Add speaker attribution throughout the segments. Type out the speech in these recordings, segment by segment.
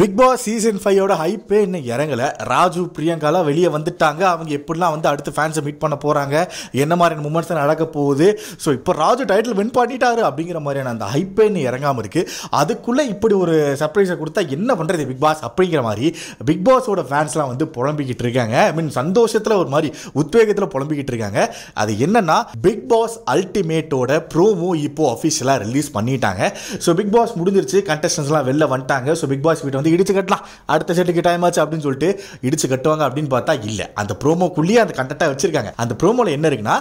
Speaker 1: big Boss season ஃபைவோட ஹைப்பே இன்னும் இறங்கலை ராஜு பிரியங்காலாம் வெளியே வந்துட்டாங்க அவங்க எப்படிலாம் வந்து அடுத்து ஃபேன்ஸை மீட் பண்ண போகிறாங்க என்ன மாதிரியான மூமெண்ட்ஸ் நடக்க போகுது ஸோ இப்போ ராஜு டைட்டில் வின் பண்ணிட்டாரு அப்படிங்கிற மாதிரியான அந்த ஹைப்பே இன்னும் இறங்காமல் இருக்குது அதுக்குள்ளே இப்படி ஒரு சர்ப்ரைஸை கொடுத்தா என்ன பண்ணுறது பிக் பாஸ் அப்படிங்கிற மாதிரி பிக் பாஸோட ஃபேன்ஸ்லாம் வந்து புலம்பிக்கிட்டு இருக்காங்க ஐ மீன் சந்தோஷத்தில் ஒரு மாதிரி உத்வேகத்தில் புலம்பிக்கிட்டு இருக்காங்க அது என்னென்னா பிக் பாஸ் அல்டிமேட்டோட ப்ரோமோ இப்போது அஃபிஷியலாக ரிலீஸ் பண்ணிட்டாங்க ஸோ பிக் பாஸ் முடிஞ்சிருச்சு கண்டஸ்டன்ஸ்லாம் வெளில வந்துட்டாங்க ஸோ பிக் பாஸ் வீட்டை வந்து இடிச்சு கட்டலாம் அடுத்த செட்டுக்கு டைம் ஆச்சு அப்படின்னு சொல்லிட்டு இடிச்சு கட்டுவாங்க அப்படின்னு பார்த்தா இல்லை அந்த ப்ரோமோக்குள்ளேயே அந்த கண்டெக்டா வச்சிருக்காங்க அந்த ப்ரோமோவில் என்ன இருக்குன்னா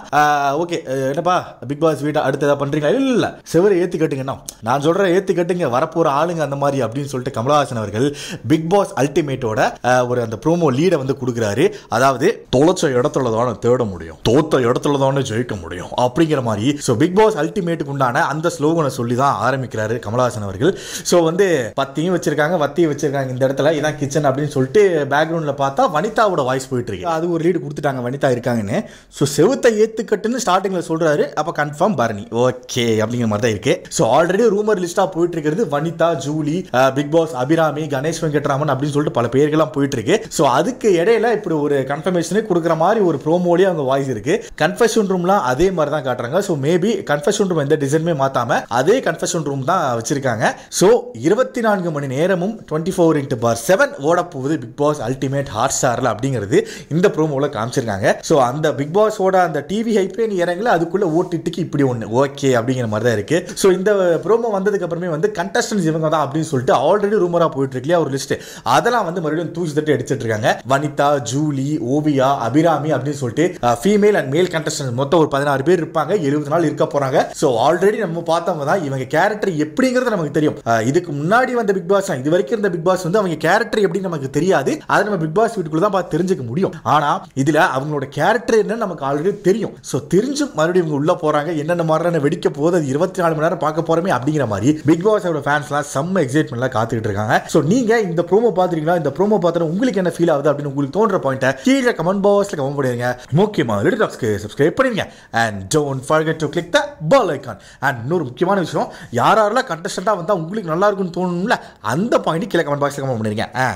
Speaker 1: ஓகே என்னப்பா பிக் பாஸ் வீட்டை அடுத்து ஏதாவது பண்றீங்களா இல்லை இல்லை செவரை ஏற்றி கட்டுங்கன்னா நான் சொல்ற ஏற்றி கட்டுங்க வரப்போகிற ஆளுங்க அந்த மாதிரி அப்படின்னு சொல்லிட்டு கமலஹாசன் அவர்கள் பிக் பாஸ் அல்டிமேட்டோட ஒரு அந்த ப்ரோமோ லீடை வந்து கொடுக்குறாரு அதாவது தொலைச்ச இடத்துல தானே தேட முடியும் தோத்த இடத்துல தானே ஜெயிக்க முடியும் அப்படிங்கிற மாதிரி ஸோ பிக் பாஸ் அல்டிமேட்டுக்கு உண்டான அந்த ஸ்லோகனை சொல்லி தான் ஆரம்பிக்கிறாரு கமலஹாசன் அவர்கள் ஸோ வந்து பத்தியும் வச்சிருக்காங்க பத்தியும் வச்சிருக்காங்க இந்த இடத்துல இதான் கிச்சன் அப்படின்னு சொல்லிட்டு பேக்ரவுண்டில் பார்த்தா வனிதாவோட வாய்ஸ் போயிட்டு இருக்கு அது ஒரு லீடு கொடுத்துட்டாங்க வனிதா இருக்காங்கன்னு ஸோ செவத்தை ஏத்துக்கட்டுன்னு ஸ்டார்டிங்ல சொல்றாரு அப்போ கன்ஃபார்ம் பரணி ஓகே அப்படிங்கிற மாதிரி தான் இருக்கு ஸோ ஆல்ரெடி ரூமர் லிஸ்டா போயிட்டு இருக்கிறது வனிதா ஜூலி பிக் பாஸ் அபிராமி கணேஷ் வெங்கட்ராமன் அப்படின்னு சொல்லிட்டு பல பேர்கள்லாம் போயிட்டு இருக்கு ஸோ அதுக்கு இடையில இப்படி ஒரு கன்ஃபர்மேஷனே கொடுக்குற மாதிரி ஒரு ப்ரோமோலேயே அவங்க வாய்ஸ் இருக்கு கன்ஃபெஷன் ரூம்லாம் அதே மாதிரி தான் காட்டுறாங்க ஸோ மேபி கன்ஃபெஷன் ரூம் எந்த டிசைன்மே மாத்தாம அதே கன்ஃபெஷன் ரூம் தான் வச்சிருக்காங்க ஸோ இருபத்தி நான்கு மணி நேரமும் twenty four into four seven ஓட போகுது பிக் பாஸ் அல்டிமேட் ஹாட் ஸ்டாரில் அப்படிங்கிறது இந்த ப்ரோமோவில் காமிச்சிருக்காங்க ஸோ அந்த பிக் பாஸோட அந்த டிவி ஹைப்பே நீ இறங்கல அதுக்குள்ளே ஓட்டிட்டுக்கு இப்படி ஒன்று ஓகே அப்படிங்கிற மாதிரி தான் இருக்குது ஸோ இந்த ப்ரோமோ வந்ததுக்கப்புறமே வந்து கண்டஸ்டன்ஸ் இவங்க தான் அப்படின்னு சொல்லிட்டு ஆல்ரெடி ரூமராக போயிட்டு இருக்கு ஒரு லிஸ்ட் அதெல்லாம் வந்து மறுபடியும் தூசி தட்டி அடிச்சிட்டு இருக்காங்க வனிதா ஜூலி ஓவியா அபிராமி அப்படின்னு சொல்லிட்டு ஃபீமேல் அண்ட் மேல் கண்டஸ்டன்ஸ் மொத்தம் ஒரு பதினாறு பேர் இருப்பாங்க எழுபது நாள் இருக்க போகிறாங்க ஸோ ஆல்ரெடி நம்ம பார்த்தவங்க தான் இவங்க கேரக்டர் எப்படிங்கிறது நமக்கு தெரியும் இதுக்கு முன்னாடி வந்த பிக் பாஸ் இது வரைக்கும் இருந்த பிக் பாஸ் வந்து அவங்க கேரக்டர் எப்படி நமக்கு தெரியாது அதை நம்ம பிக் பாஸ் வீட்டுக்குள்ள தான் பார்த்து தெரிஞ்சுக்க முடியும் ஆனா இதுல அவங்களோட கேரக்டர் என்னன்னு நமக்கு ஆல்ரெடி தெரியும் ஸோ தெரிஞ்சு மறுபடியும் இவங்க உள்ள போறாங்க என்னென்ன மாதிரியான வெடிக்க போது அது இருபத்தி நாலு மணி நேரம் பார்க்க போறோமே அப்படிங்கிற மாதிரி பிக் பாஸ் அவரோட ஃபேன்ஸ்லாம் செம்ம எக்ஸைட்மெண்ட்ல காத்துக்கிட்டு இருக்காங்க ஸோ நீங்க இந்த ப்ரோமோ பாத்துறீங்களா இந்த ப்ரோமோ பார்த்தா உங்களுக்கு என்ன ஃபீல் ஆகுது அப்படின்னு உங்களுக்கு தோன்ற பாயிண்ட்டை கீழே கமெண்ட் பாக்ஸ்ல கமெண்ட் பண்ணிடுங்க முக்கியமா லிட்டாக்ஸ்க்கு சப்ஸ்கிரைப் பண்ணிடுங்க and don't forget to click the bell icon அண்ட் இன்னொரு முக்கியமான விஷயம் யாரெல்லாம் கண்டஸ்டண்டாக வந்தா உங்களுக்கு நல்லா இருக்கும்னு தோணும்ல அந்த பாயிண்ட் கமெண்ட் பாக்ஸில் கமெண்ட் பண்ணிருக்கேன் ஆ